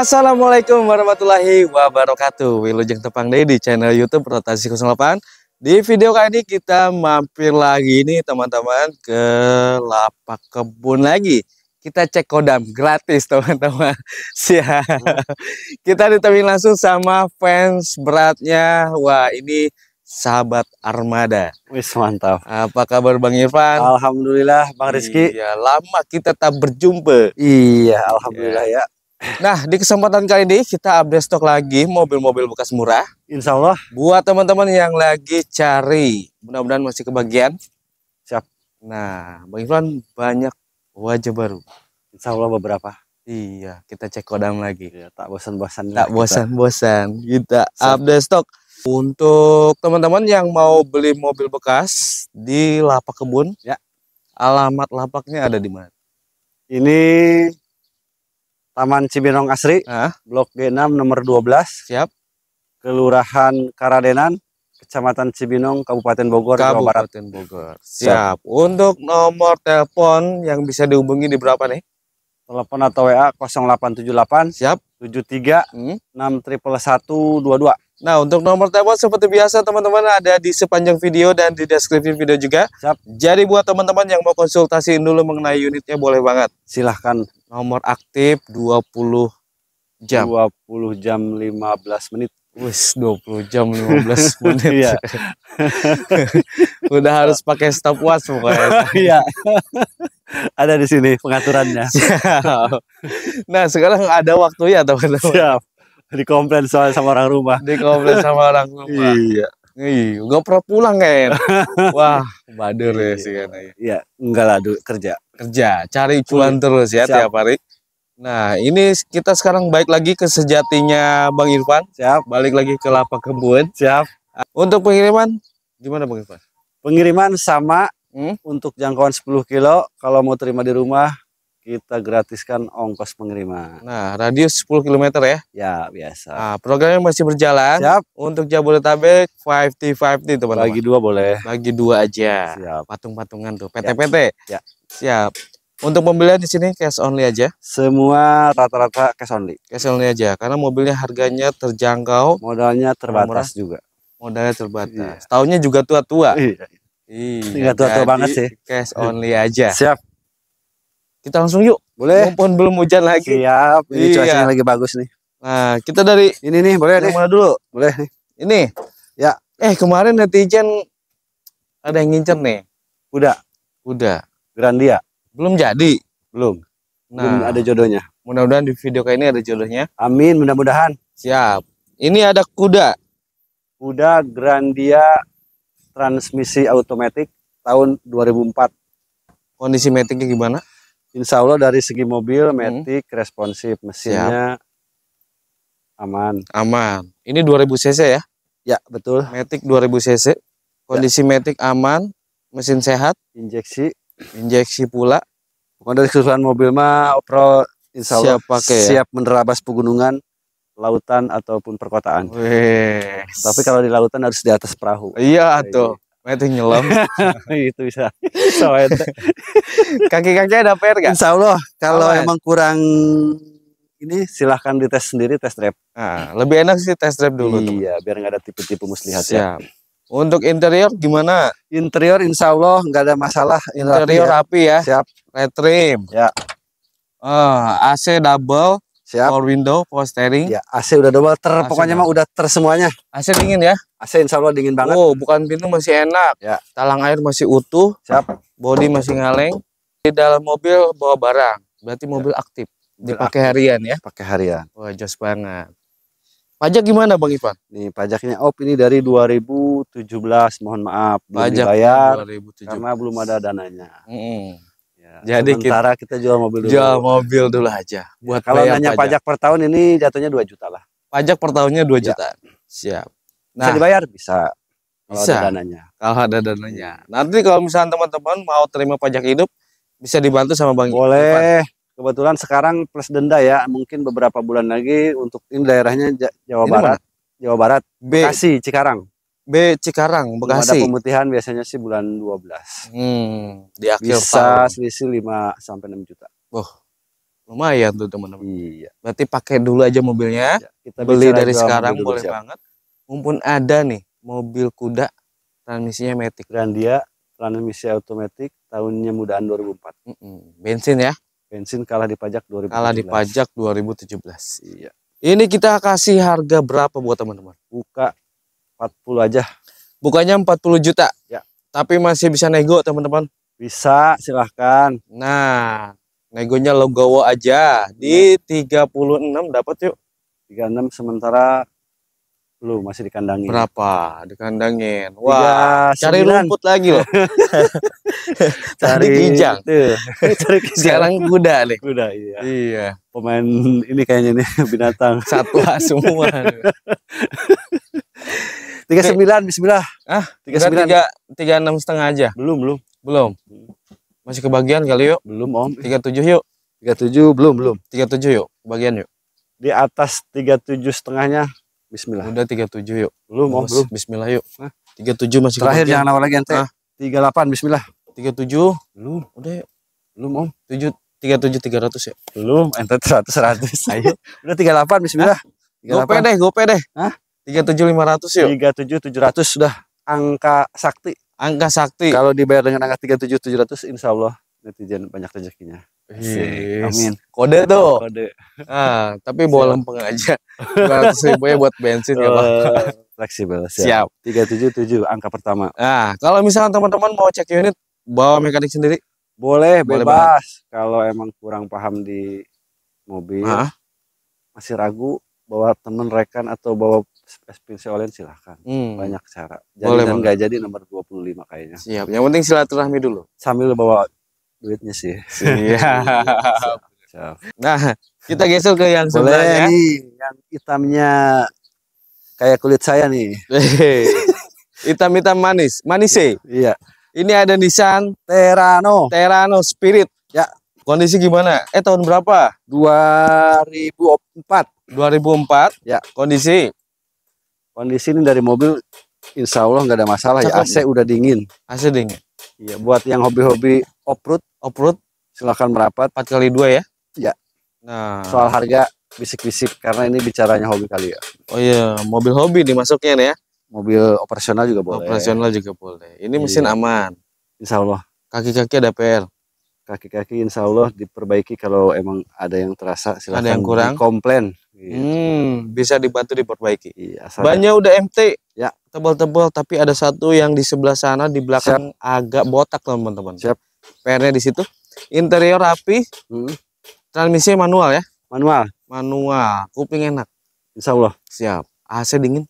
Assalamualaikum warahmatullahi wabarakatuh. Wilujeng Tepang Day di channel YouTube Rotasi 08. Di video kali ini kita mampir lagi nih teman-teman ke lapak kebun lagi. Kita cek kodam gratis teman-teman. Siap. Kita ditemui langsung sama fans beratnya. Wah ini sahabat armada. Wis mantap. Apa kabar Bang Irfan? Alhamdulillah Bang Rizky. Iya, lama kita tak berjumpa. Iya, alhamdulillah iya. ya. Nah, di kesempatan kali ini kita update stok lagi mobil-mobil bekas murah. Insya Allah. Buat teman-teman yang lagi cari, mudah-mudahan masih kebagian. Siap. Nah, Bang Irfan banyak wajah baru. Insya Allah beberapa. Iya, kita cek kodam lagi. Iya, tak bosan-bosan. Tak bosan-bosan. kita update stok. Untuk teman-teman yang mau beli mobil bekas di lapak kebun, ya. Alamat lapaknya ada di mana? Ini Taman Cibinong Asri, ah. Blok g 6 nomor 12. Siap. Kelurahan Karadenan, Kecamatan Cibinong, Kabupaten Bogor, Kabupaten Jawa Barat. Bogor. Siap. Siap. Untuk nomor telepon yang bisa dihubungi di berapa nih? Telepon atau WA 0878 Siap. 73 hmm. 22. Nah, untuk nomor telepon seperti biasa teman-teman ada di sepanjang video dan di deskripsi video juga. Siap. Jadi buat teman-teman yang mau konsultasi dulu mengenai unitnya boleh banget. Silahkan. Nomor aktif 20 jam. 20 jam 15 menit. Wis 20 jam 15 iya. menit. Iya. Udah harus pakai stopwatch pokoknya. Iya. ada di sini pengaturannya. Iya. Nah, sekarang ada waktu ya, teman-teman. Siap. Dikomplain sama, sama orang rumah. Dikomplain sama orang rumah. Iya. Iya, gue pernah pulang kan. Wah, bader ya sih kan. Iya, enggak lah kerja kerja, cari cuan terus ya Siap. tiap hari. Nah, ini kita sekarang baik lagi ke sejatinya Bang Irfan. Siap. Balik lagi ke lapak kebun. Siap. Untuk pengiriman, gimana Bang Irfan? Pengiriman sama hmm? untuk jangkauan 10 kilo. Kalau mau terima di rumah, kita gratiskan ongkos pengiriman. Nah, radius 10 km ya? Ya, biasa. Nah, programnya masih berjalan. Siap. Untuk Jabodetabek, 50 50 teman-teman. Bagi dua boleh. Lagi dua aja. Siap. Patung-patungan tuh, PT-PT. Ya. Siap. Untuk pembelian di sini cash only aja. Semua rata-rata cash only. Cash only aja karena mobilnya harganya terjangkau, modalnya terbatas murah, juga. Modalnya terbatas. Iya. Tahunnya juga tua-tua. Iya. Iya, iya tua-tua banget sih. Cash only aja. Siap. Kita langsung yuk. Boleh. Mumpun belum hujan lagi. Siap. Ini iya. cuacanya lagi bagus nih. Nah, kita dari ini nih, boleh nih. Mana dulu? Boleh nih. Ini. Ya. Eh, kemarin netizen ada yang ngincer nih. Udah. Udah Grandia. Belum jadi. Belum. Nah, belum ada jodohnya. Mudah-mudahan di video kali ini ada jodohnya. Amin, mudah-mudahan. Siap. Ini ada kuda. Kuda Grandia transmisi otomatis tahun 2004. Kondisi metiknya gimana? Insya Allah dari segi mobil, hmm. metik, hmm. responsif, mesinnya Siap. aman. Aman. Ini 2000 cc ya? Ya, betul. Metik 2000 cc. Kondisi ya. metik aman, mesin sehat. Injeksi injeksi pula bukan dari keseluruhan mobil mah opro insya Allah siap, pakai, ya? siap menerabas pegunungan lautan ataupun perkotaan Wee. tapi kalau di lautan harus di atas perahu iya tuh itu nyelam itu bisa kaki-kaki ada PR gak? Insya Allah kalau Awas. emang kurang ini silahkan dites sendiri test drive. Nah, lebih enak sih test drive dulu. Iya, teman. biar nggak ada tipe-tipe muslihat ya. Siap. ya. Untuk interior gimana? Interior insya Allah nggak ada masalah. Interior ya. rapi ya. Siap. Retrim. Ya. Uh, eh, AC double. Siap. Power window, power steering. Ya, AC udah double ter. AC pokoknya mah udah ter semuanya. AC dingin ya? AC insya Allah dingin banget. Oh, bukan pintu masih enak. Ya. Talang air masih utuh. Siap. Body masih ngaleng. Di dalam mobil bawa barang. Berarti mobil ya. aktif. Dipakai harian ya? Pakai harian. Wah, jos banget. Pajak gimana Bang Ivan? Nih pajaknya op ini dari 2017 mohon maaf belum pajak dibayar 2017. karena belum ada dananya. Hmm. Ya, Jadi sementara kita, kita jual mobil dulu. Jual mobil dulu aja. Ya, buat kalau nanya pajak. pajak per tahun ini jatuhnya 2 juta lah. Pajak per tahunnya 2 ya. juta. Ya. Siap. Nah, bisa dibayar bisa. Kalau bisa. ada dananya. Kalau ada dananya. Nanti kalau misalnya teman-teman mau terima pajak hidup bisa dibantu sama Bang Boleh. Ivan. Kebetulan sekarang plus denda ya, mungkin beberapa bulan lagi untuk ini daerahnya Jawa ini Barat, mana? Jawa Barat, B. Bekasi, Cikarang. B Cikarang, Bekasi. ada pemutihan biasanya sih bulan 12. Hmm, di akhir Bisa tahun. selisih 5 sampai 6 juta. Oh, lumayan tuh teman-teman. Iya. Berarti pakai dulu aja mobilnya. Ya, kita beli dari sekarang boleh siap. banget. Mumpun ada nih mobil kuda transmisinya Matic. Grandia, transmisi otomatis tahunnya mudaan 2004. Mm -mm. Bensin ya? Bensin kalah di pajak 2017. Kalah di pajak 2017. Iya. Ini kita kasih harga berapa buat teman-teman? Buka 40 aja. Bukannya 40 juta. Ya. Tapi masih bisa nego, teman-teman. Bisa, silahkan. Nah, negonya logowo aja. Di 36 iya. dapat yuk. 36 sementara Lu masih dikandangin. Berapa? Dikandangin. Wah, cari rumput lagi loh. cari kijang. cari kijang. Sekarang kuda nih. Kuda iya. Iya. Pemain ini kayaknya nih binatang. Satwa semua. tiga sembilan bismillah. Ah, tiga tiga tiga enam setengah aja. Belum, belum. Belum. Masih kebagian kali yuk. Belum, Om. tiga tujuh yuk. tiga tujuh belum, belum. tiga tujuh yuk. Kebagian yuk. Di atas tiga tujuh setengahnya Bismillah. Udah 37 yuk. Lu mau belum. Bismillah yuk. Hah? 37 masih Terakhir kemudian. jangan awal lagi ente. Ah. 38 bismillah. 37. Lu Udah yuk. Lu mau 7 37 300 ya. Lu ente 100 100. Ayo. Udah 38 bismillah. Hah? 38. Gope deh, gope deh. Hah? 37 500 yuk. 37 700 sudah angka sakti. Angka sakti. Kalau dibayar dengan angka 37 700 insyaallah netizen banyak rezekinya. Amin. Kode tuh. Kode. Ah, tapi boleh lempeng aja. ribu ya buat bensin ya Pak. Fleksibel. Siap. Tiga tujuh tujuh angka pertama. Nah, kalau misalnya teman-teman mau cek unit, bawa mekanik sendiri? Boleh, Boleh bebas. Kalau emang kurang paham di mobil, Hah? masih ragu, bawa teman rekan atau bawa spesifikasi online silahkan hmm. banyak cara jadi Boleh, dan nggak jadi nomor 25 kayaknya siap yang penting silaturahmi dulu sambil bawa duitnya sih. Iya. Siap. Nah, kita geser ke yang sebelah ya. yang hitamnya kayak kulit saya nih. Hitam-hitam manis, manis sih. Iya. Ini ada Nissan Terano. Terano Spirit. Ya. Kondisi gimana? Eh tahun berapa? 2004. 2004. Ya. Kondisi. Kondisi ini dari mobil Insya Allah nggak ada masalah ya AC udah dingin. AC dingin. Iya buat yang hobi-hobi Oprut, oprut, off silahkan merapat empat kali dua ya ya nah soal harga bisik-bisik karena ini bicaranya hobi kali ya oh iya mobil hobi dimasuknya nih ya mobil operasional juga boleh operasional juga boleh ini iya. mesin aman insya Allah kaki-kaki ada PR kaki-kaki insya Allah diperbaiki kalau emang ada yang terasa silahkan ada yang kurang komplain iya. hmm, bisa dibantu diperbaiki iya, banyak udah MT ya tebal-tebal tapi ada satu yang di sebelah sana di belakang Siap. agak botak teman-teman siap PR-nya di situ. Interior rapi. Hmm. Transmisi manual ya? Manual. Manual. Kuping enak. Insya Allah. Siap. AC dingin?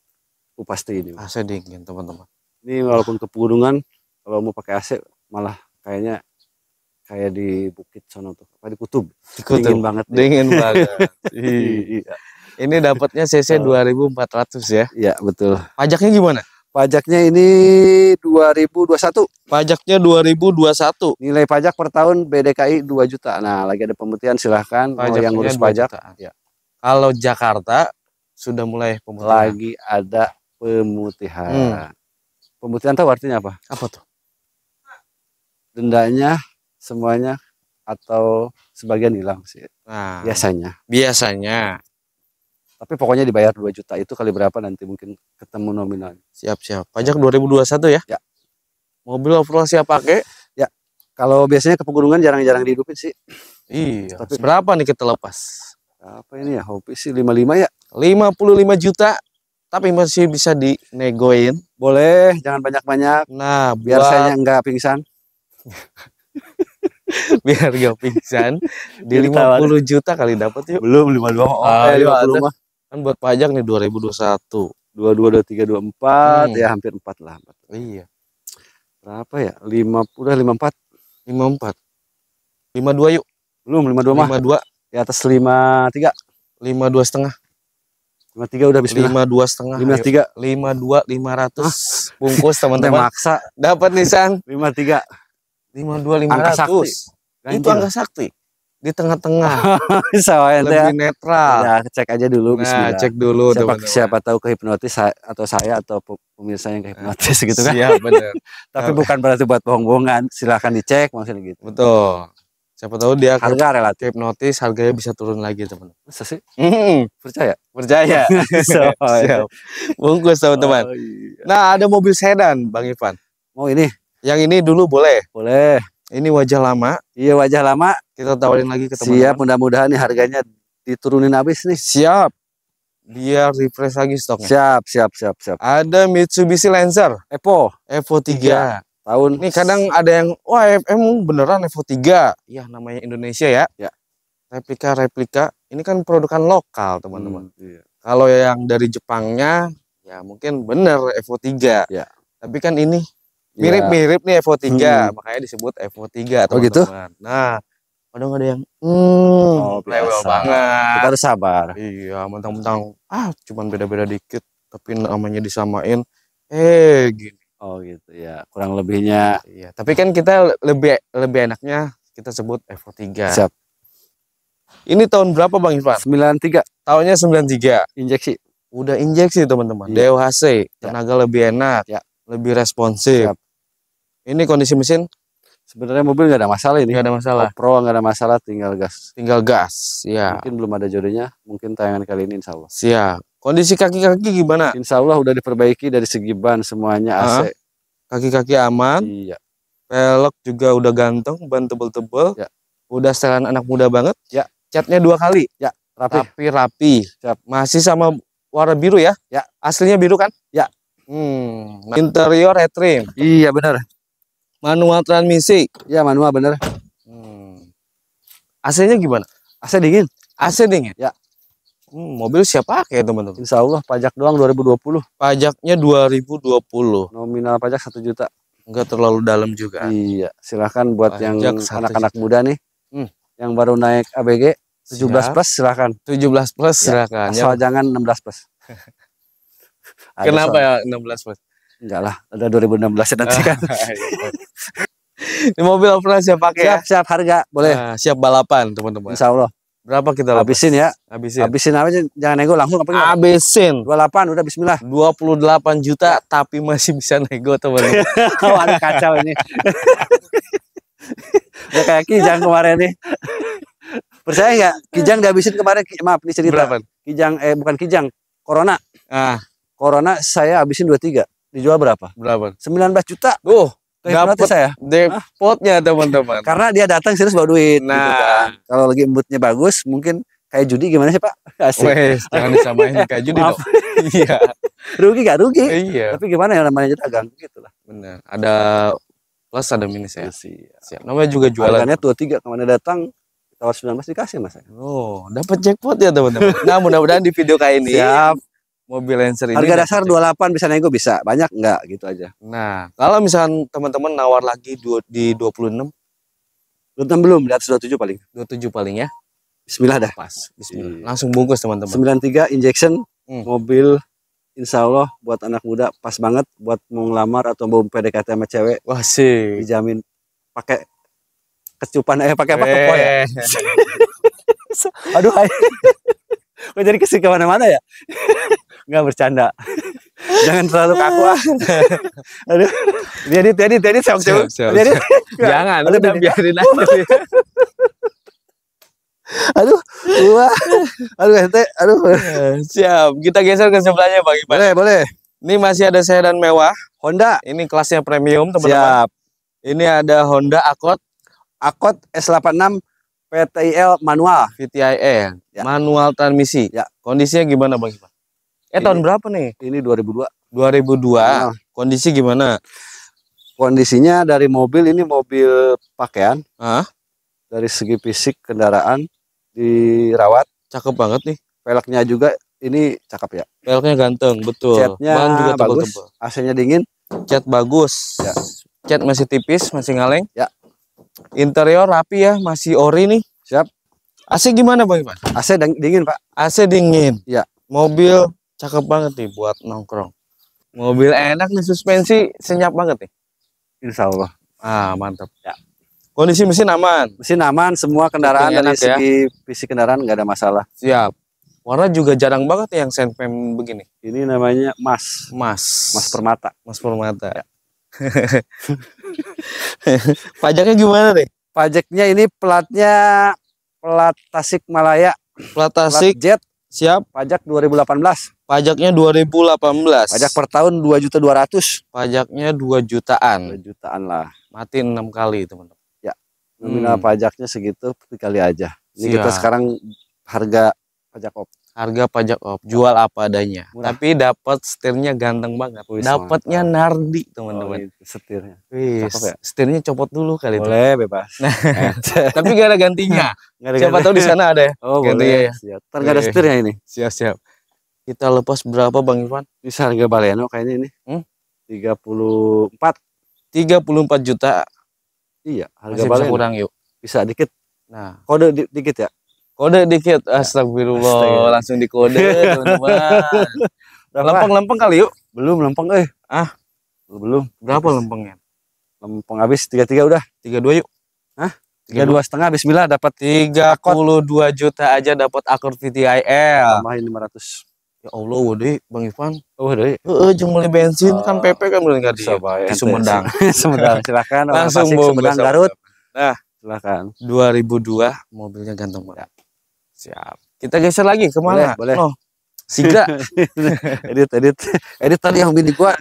Uh, pasti ini. AC dingin teman-teman. Ini walaupun ke pegunungan, kalau mau pakai AC malah kayaknya kayak di bukit sono tuh, apa di kutub. Di kutub. Dingin banget. Nih. Dingin banget. Iya. Iya. Ini dapatnya CC 2400 ya. Iya, betul. Pajaknya gimana? Pajaknya ini 2021. Pajaknya 2021. Nilai pajak per tahun BDKI 2 juta. Nah, lagi ada pemutihan silahkan Pajaknya mau yang ngurus pajak. Ya. Kalau Jakarta sudah mulai pemutihan. Lagi ada pemutihan. Hmm. Pemutihan tahu artinya apa? Apa tuh? Dendanya semuanya atau sebagian hilang sih. Nah, biasanya. Biasanya. Tapi pokoknya dibayar 2 juta itu kali berapa nanti mungkin ketemu nominal. Siap, siap. Pajak 2021 ya? Ya. Mobil overall siap pakai? Ya. Kalau biasanya ke pegunungan jarang-jarang dihidupin sih. Iya. Tapi berapa nih kita lepas? Apa ini ya? Hobi sih 55 ya. 55 juta tapi masih bisa dinegoin. Boleh, jangan banyak-banyak. Nah, biar buat... saya nggak pingsan. biar gak pingsan di 50 juta kali dapat yuk belum 52 oh, eh, ah, 50 mah kan buat pajak nih 2021 22 23 24 hmm. ya hampir 4 lah 4. iya berapa ya 50 54 54 52 yuk belum 52 mah 52 di atas 53 52 setengah 53 udah bisa 52 setengah 53 52 500 ah. bungkus teman-teman maksa dapat nih sang 53 52 500 angka sakti. itu angka sakti di tengah-tengah lebih ya. netral ya cek aja dulu nah, bismillah. cek dulu siapa, teman -teman. siapa tahu kehipnotis atau saya atau pemirsa yang ke hipnotis eh, gitu kan Siap, bener. tapi bukan berarti buat bohong-bohongan silahkan dicek maksudnya gitu betul siapa tahu dia harga relatif hipnotis harganya bisa turun lagi teman masa sih hmm. percaya percaya so, Siap. bungkus teman-teman oh, iya. nah ada mobil sedan bang Ivan mau oh, ini yang ini dulu boleh boleh ini wajah lama. Iya wajah lama. Kita tawarin lagi ke teman-teman. Siap, mudah-mudahan nih harganya diturunin habis nih. Siap. Biar refresh lagi stoknya. Siap, siap, siap, siap. Ada Mitsubishi Lancer Evo, Evo 3. tahun. Nih kadang ada yang wah FM beneran Evo 3. Ya namanya Indonesia ya. Ya. Replika-replika. Ini kan produkan lokal, teman-teman. Hmm, iya. Kalau yang dari Jepangnya ya mungkin bener Evo 3. Ya. Tapi kan ini Mirip-mirip iya. nih Evo 3, hmm. makanya disebut Evo 3 teman-teman. Oh gitu? Nah, nggak ada yang hmm, oh, biasa. banget. Kita harus sabar. Iya, mentang-mentang ah cuman beda-beda dikit tapi namanya disamain eh gini. Oh gitu ya, kurang lebihnya. Iya, tapi kan kita lebih lebih enaknya kita sebut Evo 3. Siap. Ini tahun berapa Bang Irfan? 93. Tahunnya 93. Injeksi. Udah injeksi teman-teman. Iya. DOHC, ya. tenaga ya. lebih enak. Ya lebih responsif. Siap. Ini kondisi mesin sebenarnya mobil nggak ada masalah ini. Gak ada masalah. Pro nggak ada masalah, tinggal gas. Tinggal gas, ya. Mungkin belum ada jodohnya. mungkin tayangan kali ini insya Allah. Siap. Kondisi kaki-kaki gimana? Insya Allah udah diperbaiki dari segi ban semuanya AC. Kaki-kaki aman. Iya. Pelok juga udah ganteng, ban tebel-tebel. Ya. Udah setelan anak muda banget. Ya. Catnya dua kali. Ya. Rapi. Rapi, rapi. Masih sama warna biru ya? Ya. Aslinya biru kan? Ya. Hmm, nah. interior trim. Iya benar. Manual transmisi. Iya manual benar. Hmm. AC-nya gimana? AC dingin. AC dingin. Ya. Hmm, mobil siapa pakai teman-teman? Insya Allah pajak doang 2020. Pajaknya 2020. Nominal pajak satu juta. Enggak terlalu dalam juga. Iya, silahkan buat pajak yang anak-anak muda nih, hmm. yang baru naik ABG 17 Siap. plus silahkan. 17 plus ya, silahkan. Ya, asal ya. jangan 16 plus. Ada Kenapa soal... ya 16 mas? Enggak lah, ada 2016 ya nanti ah, kan. Iya, iya, iya. Ini mobil apa ya? siap pakai Siap, ya? siap harga, boleh. Nah, siap balapan teman-teman. Insya Allah. Berapa kita lapas? Habisin ya. Habisin. Habisin aja jangan nego langsung apa Habisin. 28 udah bismillah. 28 juta ya. tapi masih bisa nego teman. teman ada kacau ini. udah kayak Kijang kemarin nih. Percaya enggak? Kijang dihabisin kemarin maaf ini cerita. Berapa? Kijang eh bukan Kijang, Corona. Ah corona saya habisin 23 dijual berapa berapa 19 juta oh dapat saya depotnya teman-teman karena dia datang serius bawa duit gitu nah gitu kan. kalau lagi embutnya bagus mungkin kayak judi gimana sih pak Asik. Wes, jangan disamain kayak judi dong iya rugi gak rugi iya. tapi gimana ya namanya dagang gitu lah benar ada plus ada minus ya sih iya, iya. siap namanya juga jualan harganya dua tiga kemana datang tawar 19 dikasih mas oh dapat jackpot ya teman-teman nah mudah-mudahan di video kali ini siap mobil Lancer ini harga dasar 28 bisa nego bisa banyak enggak gitu aja nah kalau misalkan teman-teman nawar lagi di 26 26 belum di atas 27 paling 27 paling ya Bismillah dah pas Bismillah iya. langsung bungkus teman-teman 93 injection hmm. mobil Insya Allah buat anak muda pas banget buat mau ngelamar atau mau PDKT sama cewek wah sih dijamin pakai kecupan eh pakai apa kepo ya eh. aduh kok jadi kesini kemana-mana ya nggak bercanda jangan terlalu kaku aduh jadi tadi tadi siap siap jadi jangan aduh, udah biarin aja aduh wah aduh ente aduh siap kita geser ke sebelahnya bang Ipan boleh boleh ini masih ada sedan mewah Honda ini kelasnya premium teman-teman siap ini ada Honda Accord Accord S86 PTIL manual VTIL ya. manual transmisi ya. kondisinya gimana bang Ipan Eh ini, tahun berapa nih? Ini 2002. 2002. Nah. Kondisi gimana? Kondisinya dari mobil ini mobil pakaian. Hah? Dari segi fisik kendaraan dirawat. Cakep banget nih. Velgnya juga ini cakep ya. Velgnya ganteng, betul. Catnya Bahan juga bagus. Asenya dingin. Cat bagus. Ya. Cat masih tipis, masih ngaleng. Ya. Interior rapi ya, masih ori nih. Siap. AC gimana Bang Iman? AC dingin Pak. AC dingin. Ya. Mobil cakep banget nih buat nongkrong mobil enak nih suspensi senyap banget nih insya Allah ah mantap ya kondisi mesin aman mesin aman semua kendaraan dari ya. segi ya. kendaraan nggak ada masalah siap warna juga jarang banget yang senpem begini ini namanya mas mas mas permata mas permata ya. pajaknya gimana nih? pajaknya ini platnya plat Tasik Malaya plat Tasik plat Jet Siap. Pajak 2018. Pajaknya 2018. Pajak per tahun 2 juta 200. Pajaknya 2 jutaan. 2 jutaan lah. Mati 6 kali, teman-teman. Ya. Hmm. Nominal hmm. pajaknya segitu dikali aja. Ini Siap. kita sekarang harga pajak op harga pajak op jual apa adanya Murah. tapi dapat setirnya ganteng banget dapatnya Nardi teman-teman oh, setirnya Wih, ya? setirnya copot dulu kali boleh itu. bebas nah, tapi gak ada gantinya gak ada siapa tahu di sana ada ya oh, gantinya boleh. ya siap. ada setirnya ini siap siap kita lepas berapa bang Ivan ini harga Baleno kayaknya ini hmm? 34 34 juta iya harga Masih Baleno kurang yuk bisa dikit nah kode di, dikit ya Kode dikit, ya. astagfirullah, Astaga. langsung dikode teman-teman. lempeng-lempeng kali yuk. Belum lempeng eh. Ah, belum. Berapa habis. lempengnya? Lempeng habis tiga udah. tiga dua yuk. ah tiga dua setengah bismillah dapat tiga puluh dua juta aja dapat akur VTIL. Tambahin ratus Ya Allah, waduh Bang Ivan. Oh, waduh. uh, jeung uh, bensin uh, kan PP oh. kan beli enggak di Sumedang. Sumedang silakan Langsung Pasik, Sumedang Garut. Nah, silakan. 2002 mobilnya ganteng banget. Ya. Siap. Kita geser lagi kemana? Boleh. boleh. Oh. Siga. edit, edit. Edit tadi yang bini gua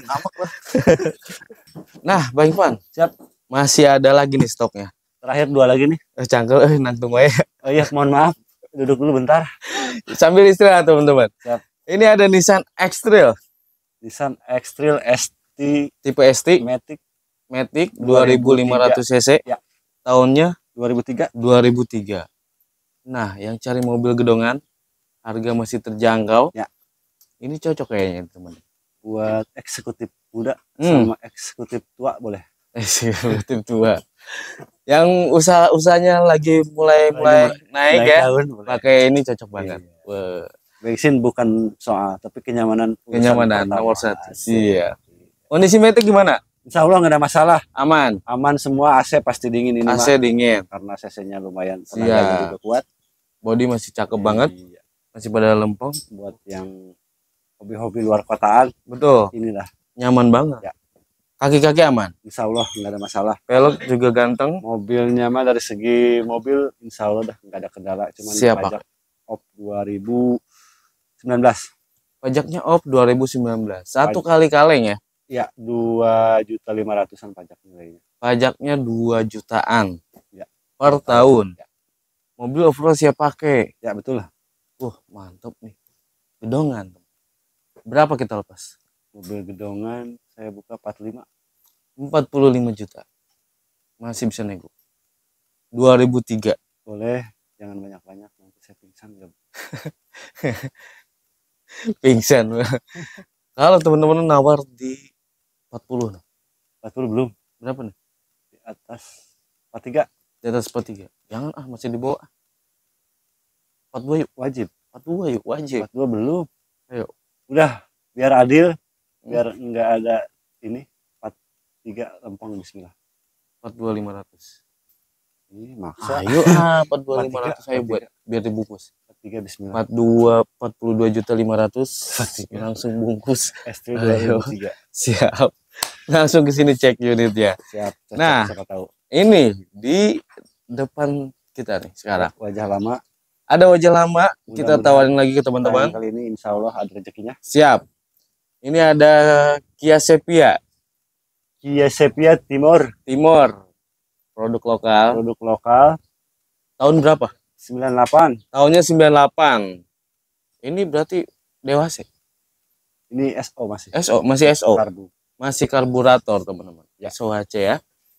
nah, Bang Ivan. Siap. Masih ada lagi nih stoknya. Terakhir dua lagi nih. Eh, cangkel, eh, nantung gue. Ya. Oh iya, mohon maaf. Duduk dulu bentar. Sambil istirahat, teman-teman. Siap. Ini ada Nissan X-Trail. Nissan X-Trail ST. Tipe ST. Matic. Matic 2500 cc. Ya. Tahunnya 2003. 2003. Nah, yang cari mobil gedongan, harga masih terjangkau. Ya. Ini cocok kayaknya, teman. Buat eksekutif muda hmm. sama eksekutif tua boleh. Eksekutif tua. yang usaha usahanya lagi mulai mulai, mulai naik, naik ya. Tahun, pakai ini cocok banget. Iya. Bensin bukan soal, tapi kenyamanan. Kenyamanan nomor satu. Iya. Kondisi metik gimana? Insya Allah nggak ada masalah. Aman. Aman semua AC pasti dingin ini. AC mah. dingin. Karena CC-nya lumayan tenaga juga kuat. Body masih cakep e, banget. Iya. Masih pada lempeng. Buat yang hobi-hobi luar kotaan. Betul. Inilah. Nyaman banget. Ya. Kaki-kaki aman. Insya Allah nggak ada masalah. Pelok juga ganteng. Mobilnya mah dari segi mobil Insya Allah dah nggak ada kendala. Cuman Siapa? pajak op 2019. Pajaknya op 2019. Satu Paj kali kaleng ya? ya dua juta lima ratusan pajak nilainya. Pajaknya dua jutaan. Ya. Per tahun. Ya. Mobil off road siap pakai. Ya betul lah. Wah uh, mantap nih. Gedongan. Berapa kita lepas? Mobil gedongan saya buka 45. 45 juta. Masih bisa nego. 2003. Boleh, jangan banyak-banyak nanti saya pingsan ya. pingsan. Kalau teman-teman nawar di 40 nih. 40 belum berapa nih di atas 43 di atas 43 jangan ah masih di bawah 42 yuk wajib 42 yuk wajib 42 belum ayo udah biar adil hmm. biar hmm. enggak ada ini 43 lempeng bismillah 42 500 ini maksa ayo ah 42 500 saya buat biar dibungkus 43 bismillah 42 42 juta 500 langsung bungkus S3 ayo. siap langsung ke sini cek unit ya Siap. nah, tahu. ini di depan kita nih sekarang. Wajah lama. Ada wajah lama, Mudah kita tawarin lagi ke teman-teman. Kali ini insya Allah ada rezekinya. Siap. Ini ada Kia Sepia. Kia Sepia Timur. Timur. Produk lokal. Produk lokal. Tahun berapa? 98. Tahunnya 98. Ini berarti dewasa. Ini SO masih. SO masih SO. Karbu masih karburator teman-teman ya HC ya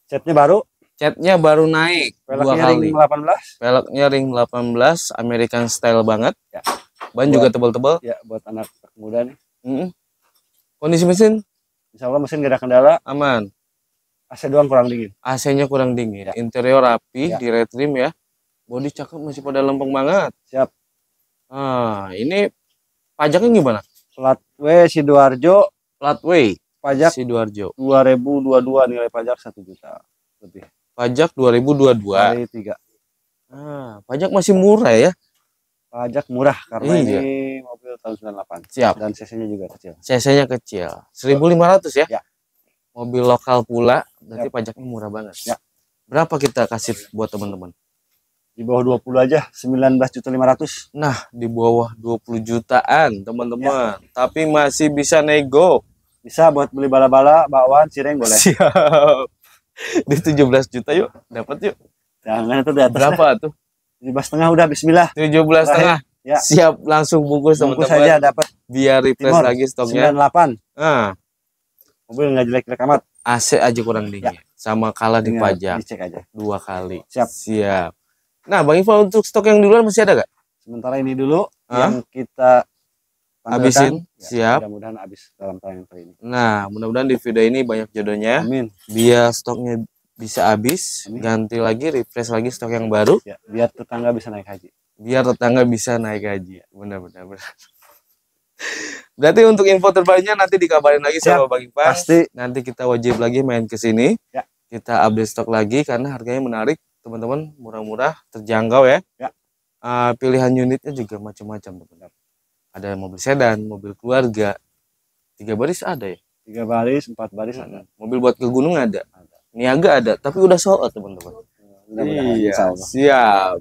catnya baru catnya baru naik peleknya ring 18 velgnya ring 18 American style banget ya. ban buat, juga tebal-tebal ya buat anak muda nih mm -hmm. kondisi mesin Insya Allah mesin gak ada kendala aman AC doang kurang dingin AC nya kurang dingin ya. interior rapi ya. di red rim ya body cakep masih pada lempeng banget siap ah ini pajaknya gimana plat W Sidoarjo plat W pajak Sidoarjo 2022 nilai pajak 1 juta lebih pajak 2022 kali 3 Nah, pajak masih murah ya pajak murah karena iya. ini mobil tahun 98 siap dan CC-nya juga kecil CC-nya kecil 1500 ya, ya. mobil lokal pula berarti ya. pajaknya murah banget ya. berapa kita kasih buat teman-teman di bawah 20 aja belas juta ratus. nah di bawah 20 jutaan teman-teman ya. tapi masih bisa nego bisa buat beli bala-bala, bakwan, cireng boleh. Siap. Di tujuh belas juta yuk, dapat yuk. Jangan itu di atas. Berapa tuh tuh? 17 setengah udah bismillah. belas setengah. Ya. Siap langsung bungkus teman Bungkus saja dapat. Biar replace Timur, lagi stoknya. 98. Nah. Mobil nggak jelek-jelek amat. AC aja kurang dingin. Ya. Sama kalah di iya, pajak. Dicek aja. Dua kali. Siap. Siap. Nah, Bang Iva untuk stok yang di luar masih ada gak? Sementara ini dulu ah? yang kita habisin ya, siap. mudah-mudahan habis dalam tayang kali ini. Nah, mudah-mudahan di video ini banyak jodohnya. Amin. Biar stoknya bisa habis, Amin. ganti lagi, refresh lagi stok yang baru. Ya, biar tetangga bisa naik haji. Biar tetangga bisa naik haji. Benar-benar. Ya, benar. Berarti untuk info terbarunya nanti dikabarin lagi sama ya, Bang Ipan Pasti. Nanti kita wajib lagi main ke sini. Ya. Kita update stok lagi karena harganya menarik, teman-teman, murah-murah, terjangkau ya. Ya. Uh, pilihan unitnya juga macam-macam, teman-teman ada mobil sedan mobil keluarga tiga baris ada ya tiga baris empat baris ada mobil buat ke gunung ada, ada. niaga ada tapi udah sold teman-teman iya siap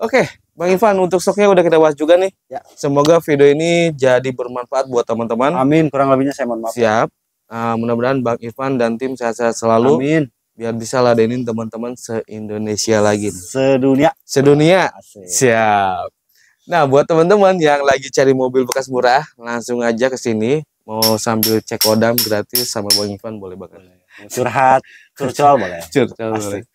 oke okay. Bang Ivan, untuk stoknya udah kita bahas juga nih. Ya. Semoga video ini jadi bermanfaat buat teman-teman. Amin. Kurang lebihnya saya mohon maaf. Siap. Uh, Mudah-mudahan Bang Ivan dan tim sehat-sehat selalu. Amin. Biar bisa ladenin teman-teman se-Indonesia lagi. Sedunia. Sedunia. Asik. Siap. Nah, buat teman-teman yang lagi cari mobil bekas murah, langsung aja ke sini. Mau sambil cek kodam gratis sama Bang Ivan boleh banget. Curhat, curcol boleh. Curcol boleh. Oke,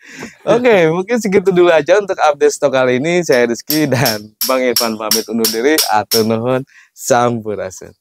okay, mungkin segitu dulu aja untuk update stok kali ini. Saya Rizky dan Bang Ivan pamit undur diri. atau nuhun, sampurasun.